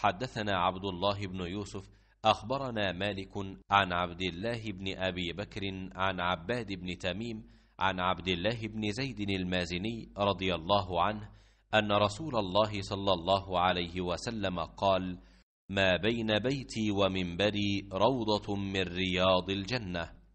حدثنا عبد الله بن يوسف أخبرنا مالك عن عبد الله بن أبي بكر عن عباد بن تميم عن عبد الله بن زيد المازني رضي الله عنه أن رسول الله صلى الله عليه وسلم قال ما بين بيتي ومنبري روضة من رياض الجنة